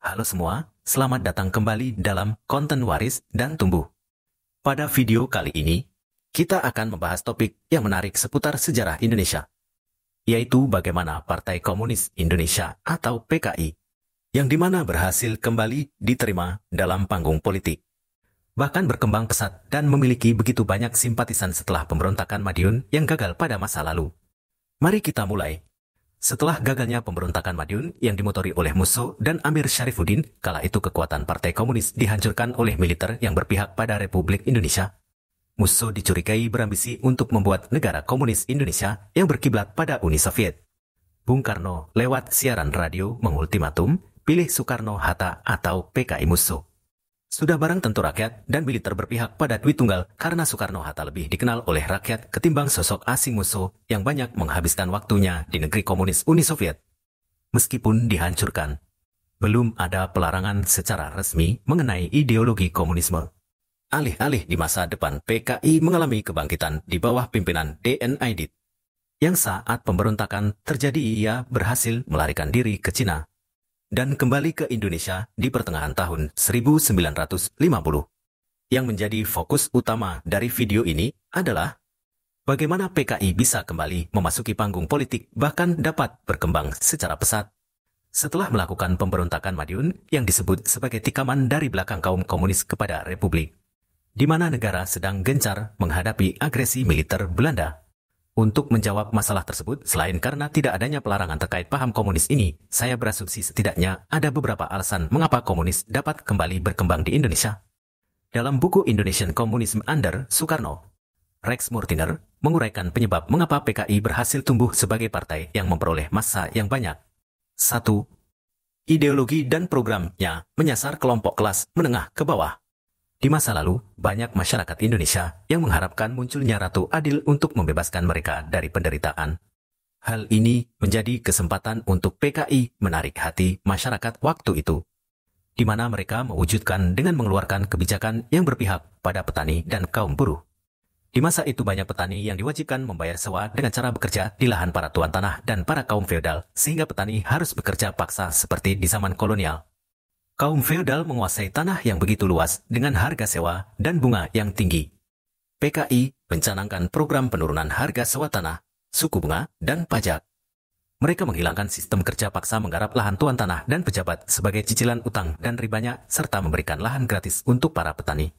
Halo semua, selamat datang kembali dalam konten waris dan tumbuh. Pada video kali ini, kita akan membahas topik yang menarik seputar sejarah Indonesia, yaitu bagaimana Partai Komunis Indonesia atau PKI, yang dimana berhasil kembali diterima dalam panggung politik. Bahkan berkembang pesat dan memiliki begitu banyak simpatisan setelah pemberontakan Madiun yang gagal pada masa lalu. Mari kita mulai setelah gagalnya pemberontakan Madiun yang dimotori oleh Musso dan Amir Syarifuddin, kala itu kekuatan Partai Komunis dihancurkan oleh militer yang berpihak pada Republik Indonesia. Musso dicurigai berambisi untuk membuat negara komunis Indonesia yang berkiblat pada Uni Soviet. Bung Karno lewat siaran radio mengultimatum, pilih Soekarno-Hatta atau PKI Musso. Sudah barang tentu rakyat dan militer berpihak pada Dwi Tunggal karena Soekarno-Hatta lebih dikenal oleh rakyat ketimbang sosok asing musuh yang banyak menghabiskan waktunya di negeri komunis Uni Soviet. Meskipun dihancurkan, belum ada pelarangan secara resmi mengenai ideologi komunisme. Alih-alih di masa depan PKI mengalami kebangkitan di bawah pimpinan DNI Dit, yang saat pemberontakan terjadi ia berhasil melarikan diri ke Cina dan kembali ke Indonesia di pertengahan tahun 1950. Yang menjadi fokus utama dari video ini adalah bagaimana PKI bisa kembali memasuki panggung politik bahkan dapat berkembang secara pesat. Setelah melakukan pemberontakan Madiun yang disebut sebagai tikaman dari belakang kaum komunis kepada Republik, di mana negara sedang gencar menghadapi agresi militer Belanda. Untuk menjawab masalah tersebut, selain karena tidak adanya pelarangan terkait paham komunis ini, saya berasumsi setidaknya ada beberapa alasan mengapa komunis dapat kembali berkembang di Indonesia. Dalam buku Indonesian Communism Under Soekarno, Rex Murtiner menguraikan penyebab mengapa PKI berhasil tumbuh sebagai partai yang memperoleh massa yang banyak. 1. Ideologi dan programnya menyasar kelompok kelas menengah ke bawah. Di masa lalu, banyak masyarakat Indonesia yang mengharapkan munculnya Ratu Adil untuk membebaskan mereka dari penderitaan. Hal ini menjadi kesempatan untuk PKI menarik hati masyarakat waktu itu, di mana mereka mewujudkan dengan mengeluarkan kebijakan yang berpihak pada petani dan kaum buruh. Di masa itu banyak petani yang diwajibkan membayar sewa dengan cara bekerja di lahan para tuan tanah dan para kaum feodal, sehingga petani harus bekerja paksa seperti di zaman kolonial kaum feodal menguasai tanah yang begitu luas dengan harga sewa dan bunga yang tinggi. PKI mencanangkan program penurunan harga sewa tanah, suku bunga, dan pajak. Mereka menghilangkan sistem kerja paksa menggarap lahan tuan tanah dan pejabat sebagai cicilan utang dan ribanya, serta memberikan lahan gratis untuk para petani.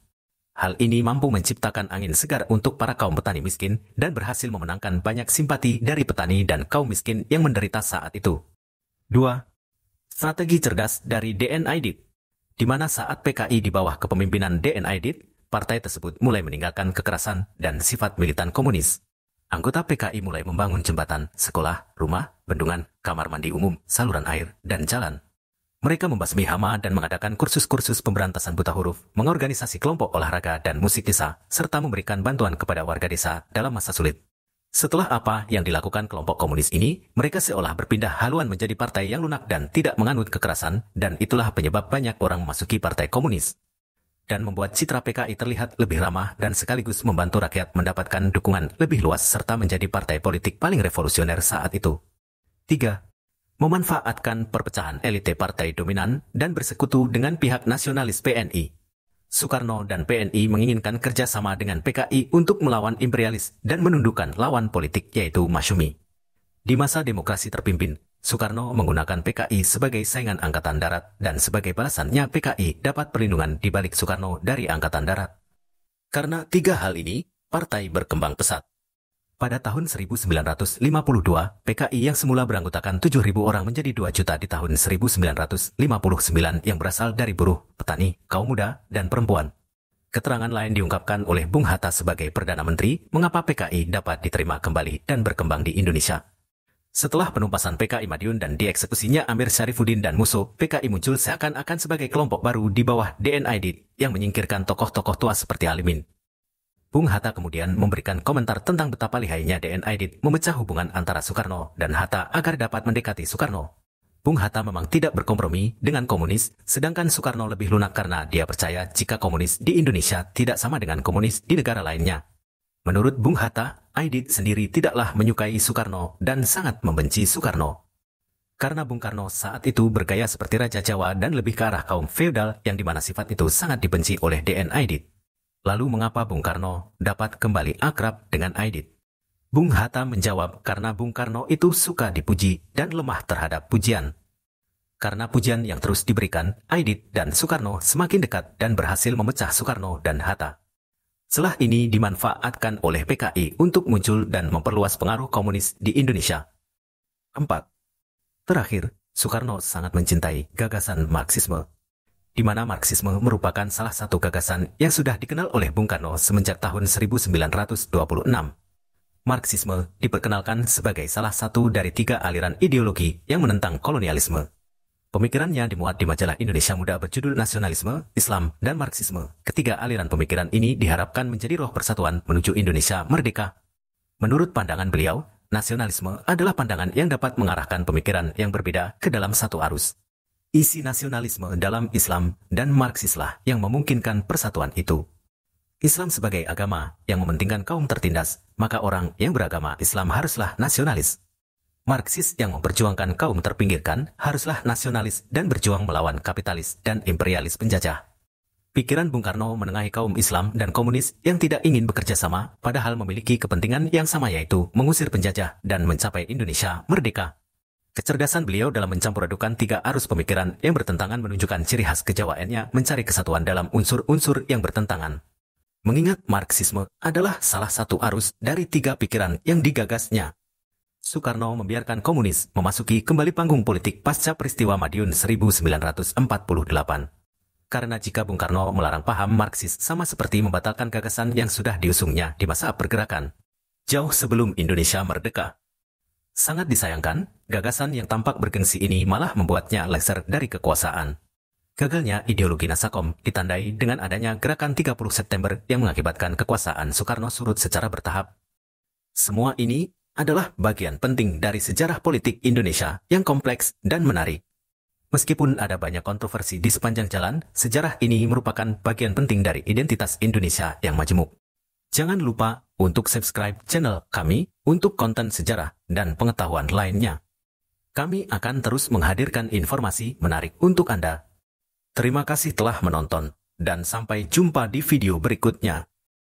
Hal ini mampu menciptakan angin segar untuk para kaum petani miskin dan berhasil memenangkan banyak simpati dari petani dan kaum miskin yang menderita saat itu. 2. Strategi cerdas dari Dit, di mana saat PKI di bawah kepemimpinan Dit, partai tersebut mulai meninggalkan kekerasan dan sifat militan komunis. Anggota PKI mulai membangun jembatan, sekolah, rumah, bendungan, kamar mandi umum, saluran air, dan jalan. Mereka membasmi hama dan mengadakan kursus-kursus pemberantasan buta huruf, mengorganisasi kelompok olahraga dan musik desa, serta memberikan bantuan kepada warga desa dalam masa sulit. Setelah apa yang dilakukan kelompok komunis ini, mereka seolah berpindah haluan menjadi partai yang lunak dan tidak menganut kekerasan, dan itulah penyebab banyak orang memasuki partai komunis. Dan membuat citra PKI terlihat lebih ramah dan sekaligus membantu rakyat mendapatkan dukungan lebih luas serta menjadi partai politik paling revolusioner saat itu. 3. Memanfaatkan perpecahan elite partai dominan dan bersekutu dengan pihak nasionalis PNI. Soekarno dan PNI menginginkan kerjasama dengan PKI untuk melawan imperialis dan menundukkan lawan politik yaitu Masyumi. Di masa demokrasi terpimpin, Soekarno menggunakan PKI sebagai saingan Angkatan Darat dan sebagai balasannya PKI dapat perlindungan di balik Soekarno dari Angkatan Darat. Karena tiga hal ini, partai berkembang pesat. Pada tahun 1952, PKI yang semula beranggotakan 7.000 orang menjadi 2 juta di tahun 1959 yang berasal dari buruh, petani, kaum muda, dan perempuan. Keterangan lain diungkapkan oleh Bung Hatta sebagai Perdana Menteri mengapa PKI dapat diterima kembali dan berkembang di Indonesia. Setelah penumpasan PKI Madiun dan dieksekusinya Amir Syarifuddin dan Muso, PKI muncul seakan-akan sebagai kelompok baru di bawah DNID yang menyingkirkan tokoh-tokoh tua seperti Alimin. Bung Hatta kemudian memberikan komentar tentang betapa lihainya DN Aidit memecah hubungan antara Soekarno dan Hatta agar dapat mendekati Soekarno. Bung Hatta memang tidak berkompromi dengan komunis, sedangkan Soekarno lebih lunak karena dia percaya jika komunis di Indonesia tidak sama dengan komunis di negara lainnya. Menurut Bung Hatta, Aidit sendiri tidaklah menyukai Soekarno dan sangat membenci Soekarno. Karena Bung Karno saat itu bergaya seperti Raja Jawa dan lebih ke arah kaum feudal yang dimana sifat itu sangat dibenci oleh DN Aidit. Lalu mengapa Bung Karno dapat kembali akrab dengan Aidit? Bung Hatta menjawab karena Bung Karno itu suka dipuji dan lemah terhadap pujian. Karena pujian yang terus diberikan, Aidit dan Soekarno semakin dekat dan berhasil memecah Soekarno dan Hatta. Setelah ini dimanfaatkan oleh PKI untuk muncul dan memperluas pengaruh komunis di Indonesia. 4. Terakhir, Soekarno sangat mencintai gagasan Marxisme di mana Marxisme merupakan salah satu gagasan yang sudah dikenal oleh Bung Karno semenjak tahun 1926. Marxisme diperkenalkan sebagai salah satu dari tiga aliran ideologi yang menentang kolonialisme. Pemikiran yang dimuat di majalah Indonesia Muda berjudul Nasionalisme, Islam, dan Marxisme. Ketiga aliran pemikiran ini diharapkan menjadi roh persatuan menuju Indonesia merdeka. Menurut pandangan beliau, nasionalisme adalah pandangan yang dapat mengarahkan pemikiran yang berbeda ke dalam satu arus, isi nasionalisme dalam Islam dan Marxislah yang memungkinkan persatuan itu. Islam sebagai agama yang mementingkan kaum tertindas, maka orang yang beragama Islam haruslah nasionalis. Marxis yang memperjuangkan kaum terpinggirkan haruslah nasionalis dan berjuang melawan kapitalis dan imperialis penjajah. Pikiran Bung Karno menengahi kaum Islam dan komunis yang tidak ingin bekerja sama, padahal memiliki kepentingan yang sama yaitu mengusir penjajah dan mencapai Indonesia merdeka. Kecerdasan beliau dalam mencampur adukan tiga arus pemikiran yang bertentangan menunjukkan ciri khas kejawaannya mencari kesatuan dalam unsur-unsur yang bertentangan. Mengingat Marxisme adalah salah satu arus dari tiga pikiran yang digagasnya. Soekarno membiarkan komunis memasuki kembali panggung politik pasca peristiwa Madiun 1948. Karena jika Bung Karno melarang paham Marxis sama seperti membatalkan gagasan yang sudah diusungnya di masa pergerakan. Jauh sebelum Indonesia merdeka. Sangat disayangkan, Gagasan yang tampak bergengsi ini malah membuatnya leser dari kekuasaan. Gagalnya ideologi Nasakom ditandai dengan adanya gerakan 30 September yang mengakibatkan kekuasaan Soekarno surut secara bertahap. Semua ini adalah bagian penting dari sejarah politik Indonesia yang kompleks dan menarik. Meskipun ada banyak kontroversi di sepanjang jalan, sejarah ini merupakan bagian penting dari identitas Indonesia yang majemuk. Jangan lupa untuk subscribe channel kami untuk konten sejarah dan pengetahuan lainnya. Kami akan terus menghadirkan informasi menarik untuk Anda. Terima kasih telah menonton, dan sampai jumpa di video berikutnya.